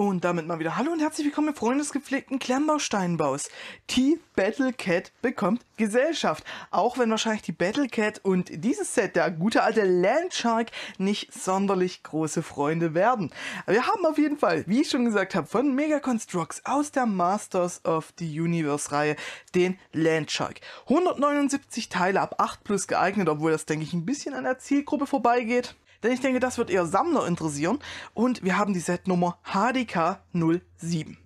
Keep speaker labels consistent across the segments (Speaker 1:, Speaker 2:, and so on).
Speaker 1: Und damit mal wieder Hallo und herzlich willkommen, Freunde des gepflegten Klemmbausteinbaus. Die Battle Cat bekommt Gesellschaft. Auch wenn wahrscheinlich die Battle Cat und dieses Set, der gute alte Landshark, nicht sonderlich große Freunde werden. Wir haben auf jeden Fall, wie ich schon gesagt habe, von Mega Constructs aus der Masters of the Universe Reihe den Landshark. 179 Teile ab 8 plus geeignet, obwohl das, denke ich, ein bisschen an der Zielgruppe vorbeigeht. Denn ich denke, das wird eher Sammler interessieren. Und wir haben die Setnummer HDK 07.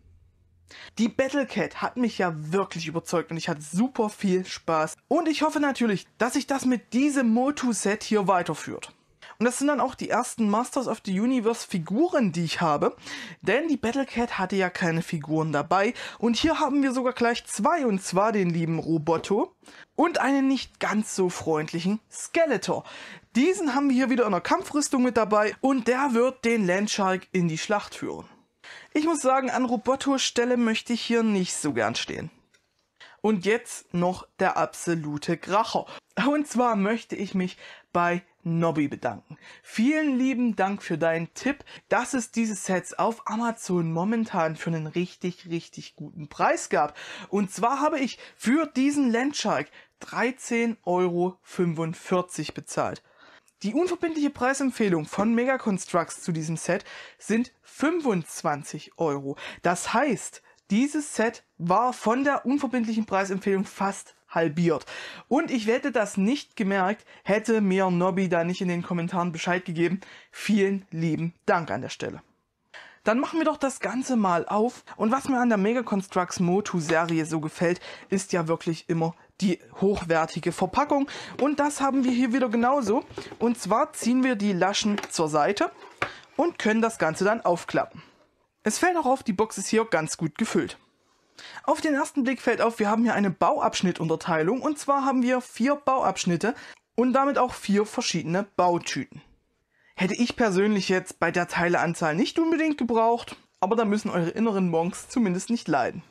Speaker 1: Die Battle Cat hat mich ja wirklich überzeugt und ich hatte super viel Spaß. Und ich hoffe natürlich, dass sich das mit diesem Motu-Set hier weiterführt. Und das sind dann auch die ersten Masters of the Universe Figuren, die ich habe. Denn die Battle Cat hatte ja keine Figuren dabei. Und hier haben wir sogar gleich zwei, und zwar den lieben Roboto und einen nicht ganz so freundlichen Skeletor. Diesen haben wir hier wieder in der Kampfrüstung mit dabei und der wird den Landshark in die Schlacht führen. Ich muss sagen, an Roboto Stelle möchte ich hier nicht so gern stehen. Und jetzt noch der absolute Kracher. Und zwar möchte ich mich bei Nobby bedanken. Vielen lieben Dank für deinen Tipp, dass es diese Sets auf Amazon momentan für einen richtig, richtig guten Preis gab. Und zwar habe ich für diesen Landshark 13,45 Euro bezahlt. Die unverbindliche Preisempfehlung von Mega Constructs zu diesem Set sind 25 Euro. Das heißt, dieses Set war von der unverbindlichen Preisempfehlung fast halbiert. Und ich hätte das nicht gemerkt, hätte mir Nobby da nicht in den Kommentaren Bescheid gegeben. Vielen lieben Dank an der Stelle. Dann machen wir doch das Ganze mal auf. Und was mir an der Mega Constructs Motu Serie so gefällt, ist ja wirklich immer die hochwertige Verpackung. Und das haben wir hier wieder genauso. Und zwar ziehen wir die Laschen zur Seite und können das Ganze dann aufklappen. Es fällt auch auf, die Box ist hier ganz gut gefüllt. Auf den ersten Blick fällt auf, wir haben hier eine Bauabschnittunterteilung und zwar haben wir vier Bauabschnitte und damit auch vier verschiedene Bautüten. Hätte ich persönlich jetzt bei der Teileanzahl nicht unbedingt gebraucht, aber da müssen eure inneren Monks zumindest nicht leiden.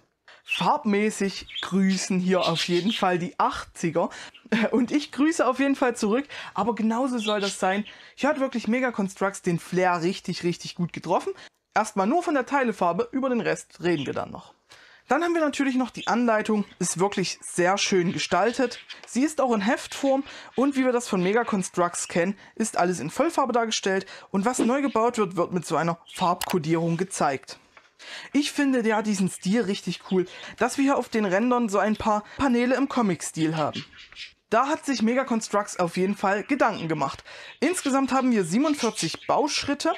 Speaker 1: Farbmäßig grüßen hier auf jeden Fall die 80er und ich grüße auf jeden Fall zurück, aber genauso soll das sein. Hier hat wirklich Mega Constructs den Flair richtig, richtig gut getroffen Erstmal nur von der Teilefarbe, über den Rest reden wir dann noch. Dann haben wir natürlich noch die Anleitung, ist wirklich sehr schön gestaltet. Sie ist auch in Heftform und wie wir das von Mega Constructs kennen, ist alles in Vollfarbe dargestellt und was neu gebaut wird, wird mit so einer Farbkodierung gezeigt. Ich finde ja diesen Stil richtig cool, dass wir hier auf den Rändern so ein paar Paneele im Comic-Stil haben. Da hat sich Mega Constructs auf jeden Fall Gedanken gemacht. Insgesamt haben wir 47 Bauschritte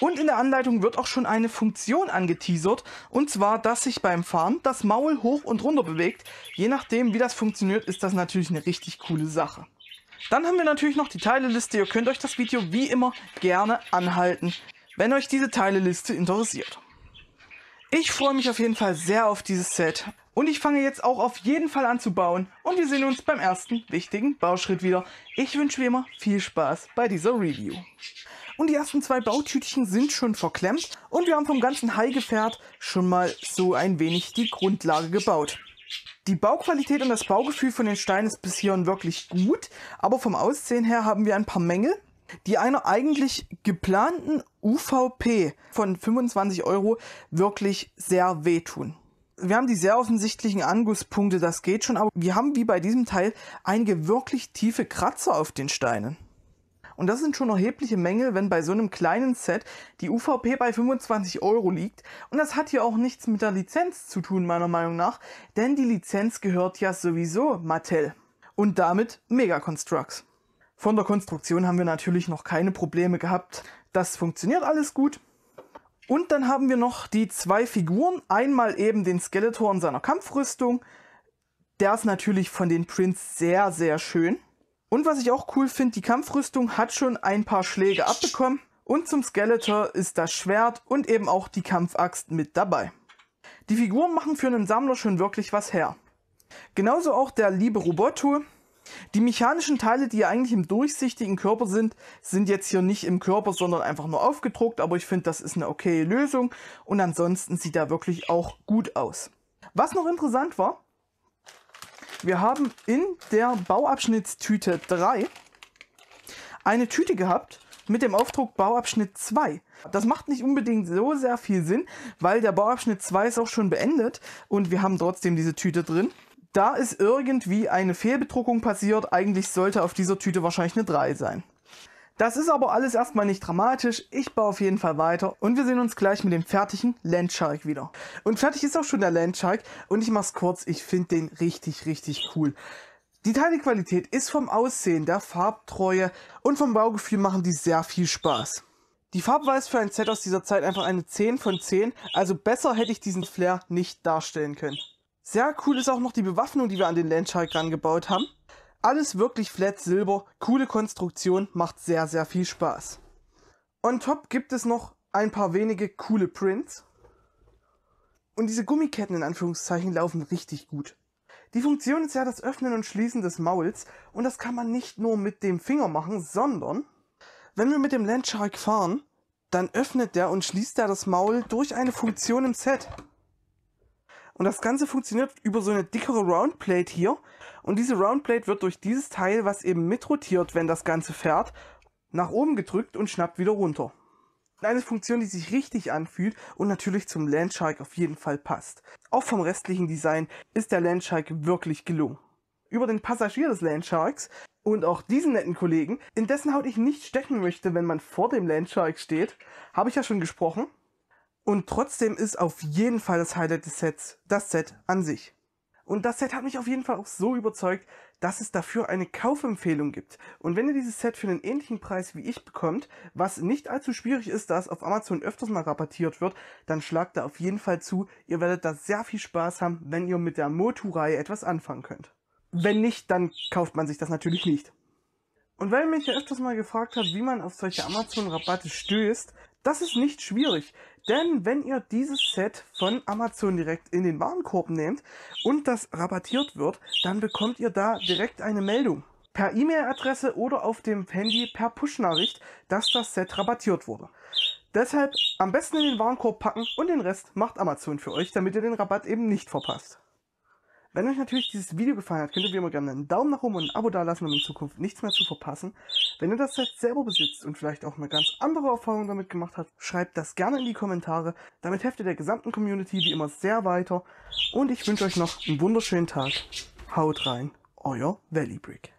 Speaker 1: und in der Anleitung wird auch schon eine Funktion angeteasert, und zwar, dass sich beim Fahren das Maul hoch und runter bewegt. Je nachdem, wie das funktioniert, ist das natürlich eine richtig coole Sache. Dann haben wir natürlich noch die Teileliste. Ihr könnt euch das Video wie immer gerne anhalten, wenn euch diese Teileliste interessiert. Ich freue mich auf jeden Fall sehr auf dieses Set und ich fange jetzt auch auf jeden Fall an zu bauen und wir sehen uns beim ersten wichtigen Bauschritt wieder. Ich wünsche wie immer viel Spaß bei dieser Review. Und die ersten zwei Bautütchen sind schon verklemmt und wir haben vom ganzen Hai-Gefährt schon mal so ein wenig die Grundlage gebaut. Die Bauqualität und das Baugefühl von den Steinen ist bis hierhin wirklich gut, aber vom Aussehen her haben wir ein paar Mängel, die einer eigentlich geplanten UVP von 25 Euro wirklich sehr wehtun. Wir haben die sehr offensichtlichen Angusspunkte, das geht schon, aber wir haben wie bei diesem Teil einige wirklich tiefe Kratzer auf den Steinen. Und das sind schon erhebliche Mängel, wenn bei so einem kleinen Set die UVP bei 25 Euro liegt. Und das hat ja auch nichts mit der Lizenz zu tun, meiner Meinung nach, denn die Lizenz gehört ja sowieso Mattel. Und damit Mega Constructs. Von der Konstruktion haben wir natürlich noch keine Probleme gehabt. Das funktioniert alles gut. Und dann haben wir noch die zwei Figuren. Einmal eben den Skeletor in seiner Kampfrüstung. Der ist natürlich von den Prints sehr, sehr schön. Und was ich auch cool finde, die Kampfrüstung hat schon ein paar Schläge abbekommen. Und zum Skeletor ist das Schwert und eben auch die Kampfaxt mit dabei. Die Figuren machen für einen Sammler schon wirklich was her. Genauso auch der liebe Roboto. Die mechanischen Teile, die ja eigentlich im durchsichtigen Körper sind, sind jetzt hier nicht im Körper, sondern einfach nur aufgedruckt, aber ich finde, das ist eine okaye Lösung und ansonsten sieht er wirklich auch gut aus. Was noch interessant war, wir haben in der Bauabschnittstüte 3 eine Tüte gehabt mit dem Aufdruck Bauabschnitt 2. Das macht nicht unbedingt so sehr viel Sinn, weil der Bauabschnitt 2 ist auch schon beendet und wir haben trotzdem diese Tüte drin. Da ist irgendwie eine Fehlbedruckung passiert. Eigentlich sollte auf dieser Tüte wahrscheinlich eine 3 sein. Das ist aber alles erstmal nicht dramatisch. Ich baue auf jeden Fall weiter und wir sehen uns gleich mit dem fertigen Landshark wieder. Und fertig ist auch schon der Landshark und ich mach's kurz, ich finde den richtig, richtig cool. Die Teilequalität ist vom Aussehen, der Farbtreue und vom Baugefühl machen die sehr viel Spaß. Die Farbe war für ein Set aus dieser Zeit einfach eine 10 von 10, also besser hätte ich diesen Flair nicht darstellen können. Sehr cool ist auch noch die Bewaffnung, die wir an den Landshark rangebaut haben. Alles wirklich flat silber, coole Konstruktion, macht sehr, sehr viel Spaß. On top gibt es noch ein paar wenige coole Prints. Und diese Gummiketten in Anführungszeichen laufen richtig gut. Die Funktion ist ja das Öffnen und Schließen des Mauls und das kann man nicht nur mit dem Finger machen, sondern wenn wir mit dem Landshark fahren, dann öffnet der und schließt der das Maul durch eine Funktion im Set. Und das Ganze funktioniert über so eine dickere Roundplate hier, und diese Roundplate wird durch dieses Teil, was eben mitrotiert, wenn das Ganze fährt, nach oben gedrückt und schnappt wieder runter. Eine Funktion, die sich richtig anfühlt und natürlich zum Landshark auf jeden Fall passt. Auch vom restlichen Design ist der Landshark wirklich gelungen. Über den Passagier des Landsharks und auch diesen netten Kollegen, in dessen Haut ich nicht stechen möchte, wenn man vor dem Landshark steht, habe ich ja schon gesprochen. Und trotzdem ist auf jeden Fall das Highlight des Sets das Set an sich. Und das Set hat mich auf jeden Fall auch so überzeugt, dass es dafür eine Kaufempfehlung gibt. Und wenn ihr dieses Set für einen ähnlichen Preis wie ich bekommt, was nicht allzu schwierig ist, da es auf Amazon öfters mal rabattiert wird, dann schlagt da auf jeden Fall zu. Ihr werdet da sehr viel Spaß haben, wenn ihr mit der Motu-Reihe etwas anfangen könnt. Wenn nicht, dann kauft man sich das natürlich nicht. Und weil mich ja öfters mal gefragt hat, wie man auf solche Amazon-Rabatte stößt, das ist nicht schwierig, denn wenn ihr dieses Set von Amazon direkt in den Warenkorb nehmt und das rabattiert wird, dann bekommt ihr da direkt eine Meldung per E-Mail-Adresse oder auf dem Handy per Push-Nachricht, dass das Set rabattiert wurde. Deshalb am besten in den Warenkorb packen und den Rest macht Amazon für euch, damit ihr den Rabatt eben nicht verpasst. Wenn euch natürlich dieses Video gefallen hat, könnt ihr wie immer gerne einen Daumen nach oben und ein Abo dalassen, um in Zukunft nichts mehr zu verpassen. Wenn ihr das Set selber besitzt und vielleicht auch eine ganz andere Erfahrung damit gemacht habt, schreibt das gerne in die Kommentare. Damit helft der gesamten Community wie immer sehr weiter. Und ich wünsche euch noch einen wunderschönen Tag. Haut rein, euer Valley Brick.